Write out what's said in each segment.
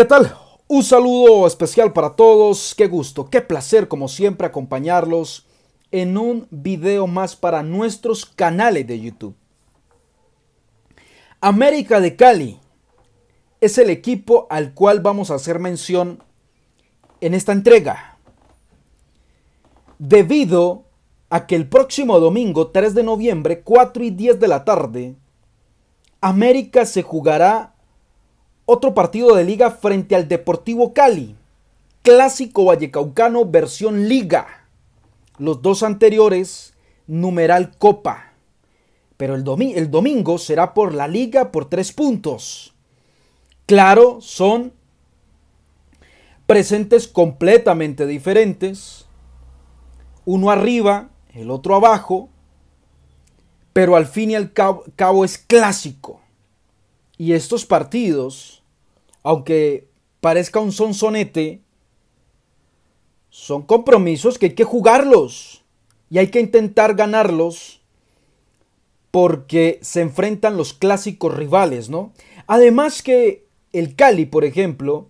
¿Qué tal? Un saludo especial para todos, qué gusto, qué placer como siempre acompañarlos en un video más para nuestros canales de YouTube. América de Cali es el equipo al cual vamos a hacer mención en esta entrega. Debido a que el próximo domingo 3 de noviembre, 4 y 10 de la tarde, América se jugará otro partido de liga frente al Deportivo Cali. Clásico Vallecaucano versión liga. Los dos anteriores, numeral copa. Pero el, domingo será por la liga por tres puntos. Claro, son presentes completamente diferentes. Uno arriba, el otro abajo. Pero al fin y al cabo es clásico. Y estos partidos aunque parezca un sonsonete, son compromisos que hay que jugarlos y hay que intentar ganarlos porque se enfrentan los clásicos rivales, ¿no? Además que el Cali, por ejemplo,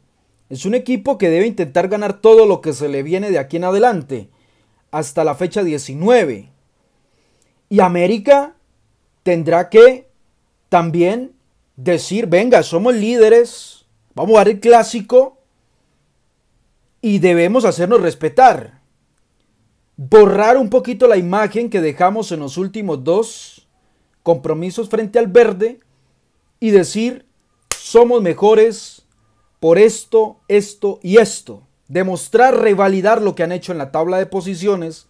es un equipo que debe intentar ganar todo lo que se le viene de aquí en adelante, hasta la fecha 19. Y América tendrá que también decir, venga, somos líderes, Vamos a dar el clásico y debemos hacernos respetar. Borrar un poquito la imagen que dejamos en los últimos dos compromisos frente al verde y decir, somos mejores por esto, esto y esto. Demostrar, revalidar lo que han hecho en la tabla de posiciones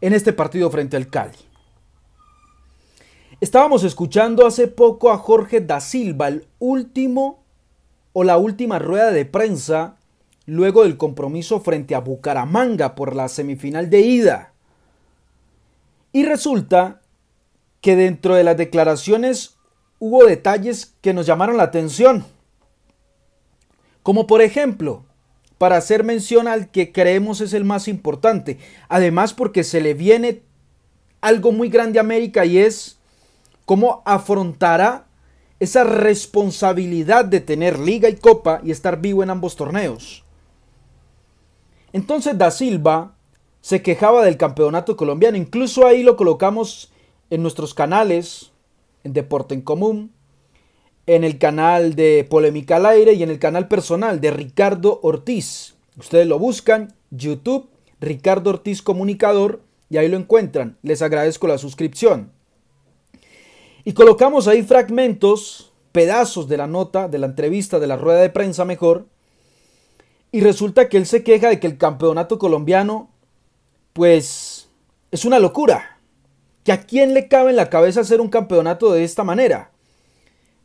en este partido frente al Cali. Estábamos escuchando hace poco a Jorge da Silva, el último o la última rueda de prensa luego del compromiso frente a Bucaramanga por la semifinal de ida. Y resulta que dentro de las declaraciones hubo detalles que nos llamaron la atención. Como por ejemplo, para hacer mención al que creemos es el más importante, además porque se le viene algo muy grande a América y es cómo afrontará esa responsabilidad de tener liga y copa y estar vivo en ambos torneos. Entonces Da Silva se quejaba del campeonato colombiano, incluso ahí lo colocamos en nuestros canales, en Deporte en Común, en el canal de Polémica al Aire y en el canal personal de Ricardo Ortiz. Ustedes lo buscan, YouTube, Ricardo Ortiz Comunicador, y ahí lo encuentran. Les agradezco la suscripción. Y colocamos ahí fragmentos, pedazos de la nota, de la entrevista, de la rueda de prensa mejor. Y resulta que él se queja de que el campeonato colombiano, pues, es una locura. Que a quién le cabe en la cabeza hacer un campeonato de esta manera.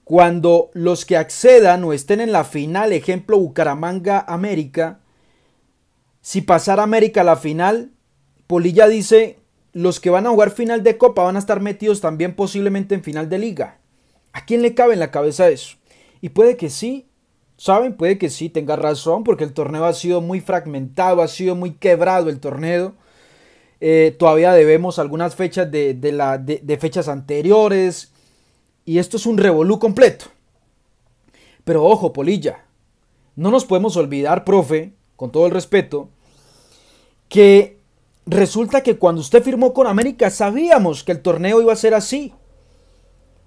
Cuando los que accedan o estén en la final, ejemplo Bucaramanga América, si pasara América a la final, Polilla dice, los que van a jugar final de Copa van a estar metidos también posiblemente en final de Liga. ¿A quién le cabe en la cabeza eso? Y puede que sí, saben, puede que sí, tenga razón, porque el torneo ha sido muy fragmentado, ha sido muy quebrado el torneo. Eh, todavía debemos algunas fechas de, de fechas anteriores. Y esto es un revolú completo. Pero ojo, Polilla, no nos podemos olvidar, profe, con todo el respeto, que resulta que cuando usted firmó con América sabíamos que el torneo iba a ser así.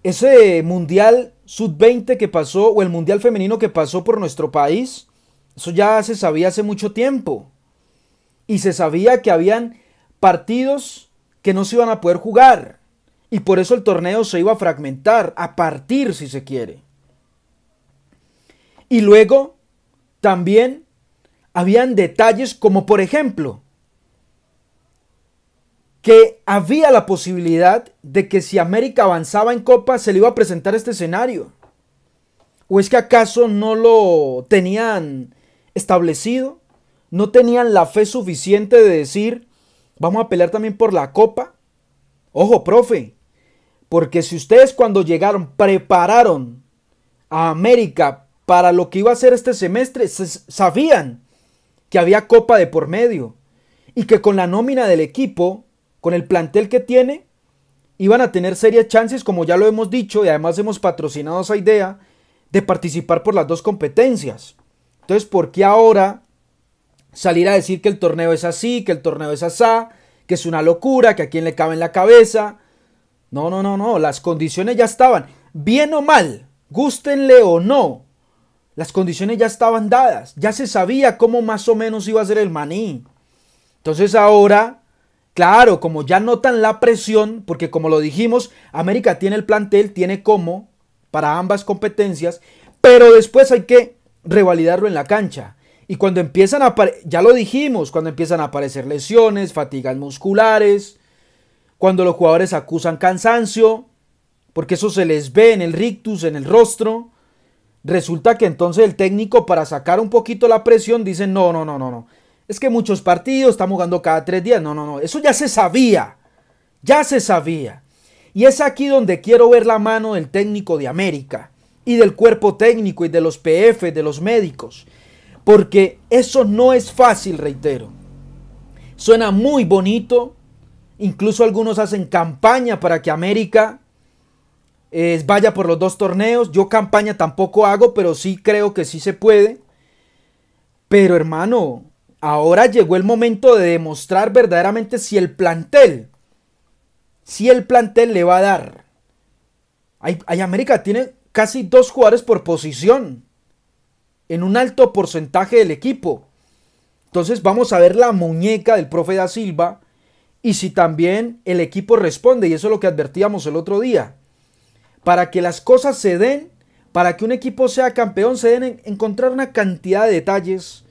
Ese Mundial Sub-20 que pasó o el Mundial Femenino que pasó por nuestro país, eso ya se sabía hace mucho tiempo. Y se sabía que habían partidos que no se iban a poder jugar. Y por eso el torneo se iba a fragmentar, a partir si se quiere. Y luego también habían detalles como por ejemplo que había la posibilidad de que si América avanzaba en Copa se le iba a presentar este escenario. ¿O es que acaso no lo tenían establecido? ¿No tenían la fe suficiente de decir, vamos a pelear también por la Copa? Ojo, profe, porque si ustedes cuando llegaron prepararon a América para lo que iba a ser este semestre, sabían que había Copa de por medio y que con la nómina del equipo con el plantel que tiene, iban a tener serias chances, como ya lo hemos dicho, y además hemos patrocinado esa idea de participar por las dos competencias. Entonces, ¿por qué ahora salir a decir que el torneo es así, que el torneo es asá, que es una locura, que a quién le cabe en la cabeza? No, no, no, no, las condiciones ya estaban, bien o mal, gustenle o no, las condiciones ya estaban dadas, ya se sabía cómo más o menos iba a ser el maní. Entonces ahora Claro, como ya notan la presión, porque como lo dijimos, América tiene el plantel, tiene como para ambas competencias, pero después hay que revalidarlo en la cancha. Y cuando empiezan a ya lo dijimos, cuando empiezan a aparecer lesiones, fatigas musculares, cuando los jugadores acusan cansancio, porque eso se les ve en el rictus, en el rostro, resulta que entonces el técnico para sacar un poquito la presión dice, "No, no, no, no, no es que muchos partidos están jugando cada tres días. No, no, no, eso ya se sabía, ya se sabía. Y es aquí donde quiero ver la mano del técnico de América y del cuerpo técnico y de los PF, de los médicos. Porque eso no es fácil, reitero. Suena muy bonito. Incluso algunos hacen campaña para que América eh, vaya por los dos torneos. Yo campaña tampoco hago, pero sí creo que sí se puede. Pero hermano, Ahora llegó el momento de demostrar verdaderamente si el plantel, si el plantel le va a dar. Hay, América tiene casi dos jugadores por posición en un alto porcentaje del equipo. Entonces vamos a ver la muñeca del profe da Silva y si también el equipo responde, y eso es lo que advertíamos el otro día. Para que las cosas se den, para que un equipo sea campeón, se den encontrar una cantidad de detalles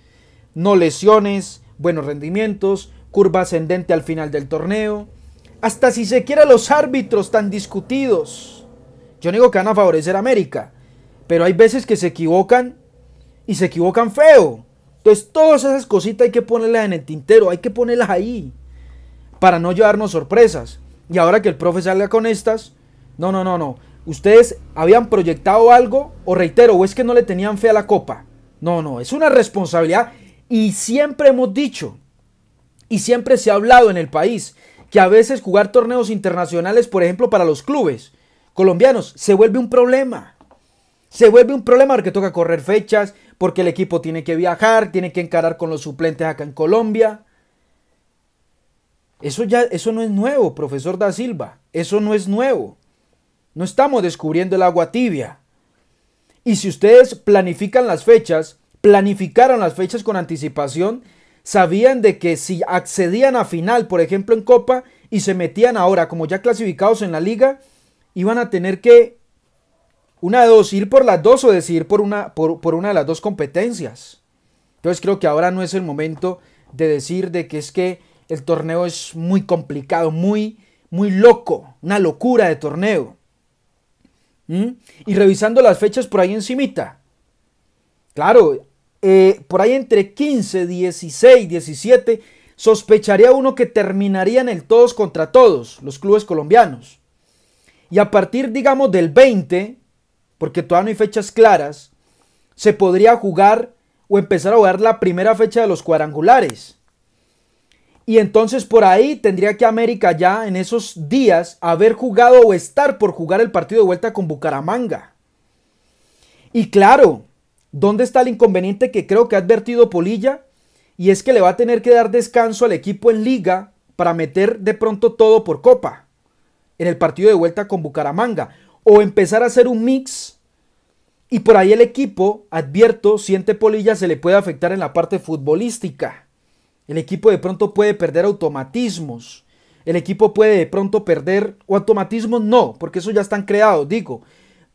no lesiones, buenos rendimientos, curva ascendente al final del torneo. Hasta si se quiere los árbitros tan discutidos. Yo digo que van a favorecer a América, pero hay veces que se equivocan y se equivocan feo. Entonces todas esas cositas hay que ponerlas en el tintero, hay que ponerlas ahí para no llevarnos sorpresas. Y ahora que el profe salga con estas, no, no, no, no. Ustedes habían proyectado algo, o reitero, o es que no le tenían fe a la copa. No, no, es una responsabilidad y siempre hemos dicho, y siempre se ha hablado en el país, que a veces jugar torneos internacionales, por ejemplo, para los clubes colombianos, se vuelve un problema. Se vuelve un problema porque toca correr fechas, porque el equipo tiene que viajar, tiene que encarar con los suplentes acá en Colombia. Eso ya, eso no es nuevo, profesor da Silva. Eso no es nuevo. No estamos descubriendo el agua tibia. Y si ustedes planifican las fechas, planificaron las fechas con anticipación, sabían de que si accedían a final, por ejemplo en Copa, y se metían ahora como ya clasificados en la liga, iban a tener que una de dos, ir por las dos o decidir por una, por, una de las dos competencias. Entonces creo que ahora no es el momento de decir de que es que el torneo es muy complicado, muy, muy loco, una locura de torneo. ¿Mm? Y revisando las fechas por ahí encimita. Claro, eh, por ahí entre 15, 16, 17, sospecharía uno que terminarían el todos contra todos, los clubes colombianos. Y a partir, digamos, del 20, porque todavía no hay fechas claras, se podría jugar o empezar a jugar la primera fecha de los cuadrangulares. Y entonces por ahí tendría que América ya en esos días haber jugado o estar por jugar el partido de vuelta con Bucaramanga. Y claro, ¿Dónde está el inconveniente que creo que ha advertido Polilla? Y es que le va a tener que dar descanso al equipo en liga para meter de pronto todo por copa en el partido de vuelta con Bucaramanga. O empezar a hacer un mix y por ahí el equipo, advierto, siente Polilla, se le puede afectar en la parte futbolística. El equipo de pronto puede perder automatismos. El equipo puede de pronto perder, o automatismos no, porque eso ya están creados, digo.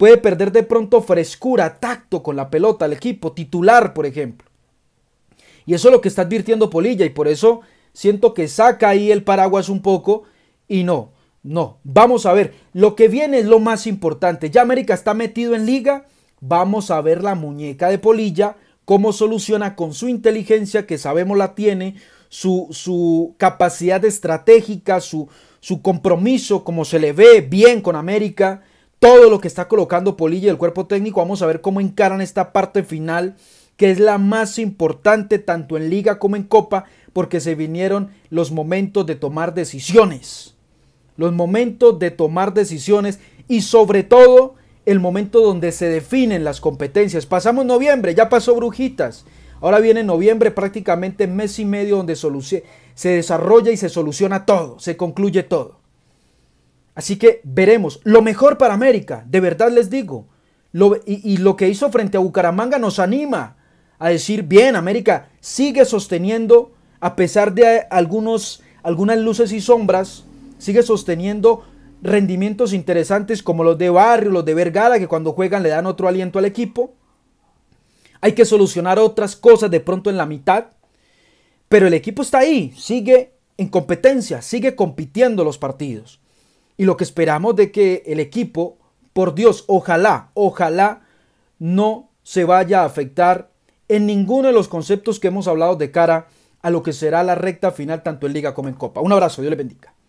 Puede perder de pronto frescura, tacto con la pelota, el equipo titular, por ejemplo. Y eso es lo que está advirtiendo Polilla y por eso siento que saca ahí el paraguas un poco y no, no, vamos a ver, lo que viene es lo más importante. Ya América está metido en liga, vamos a ver la muñeca de Polilla, cómo soluciona con su inteligencia, que sabemos la tiene, su, capacidad estratégica, su, su compromiso, como se le ve bien con América, todo lo que está colocando Polilla y el cuerpo técnico. Vamos a ver cómo encaran esta parte final, que es la más importante tanto en liga como en copa, porque se vinieron los momentos de tomar decisiones. Los momentos de tomar decisiones y sobre todo el momento donde se definen las competencias. Pasamos noviembre, ya pasó Brujitas. Ahora viene noviembre, prácticamente mes y medio donde se desarrolla y se soluciona todo, se concluye todo. Así que veremos. Lo mejor para América, de verdad les digo. y, y lo que hizo frente a Bucaramanga nos anima a decir, bien, América sigue sosteniendo, a pesar de algunos, algunas luces y sombras, sigue sosteniendo rendimientos interesantes como los de Barrio, los de Vergara, que cuando juegan le dan otro aliento al equipo. Hay que solucionar otras cosas de pronto en la mitad. Pero el equipo está ahí, sigue en competencia, sigue compitiendo los partidos y lo que esperamos de que el equipo, por Dios, ojalá, ojalá no se vaya a afectar en ninguno de los conceptos que hemos hablado de cara a lo que será la recta final tanto en liga como en copa. Un abrazo, Dios le bendiga.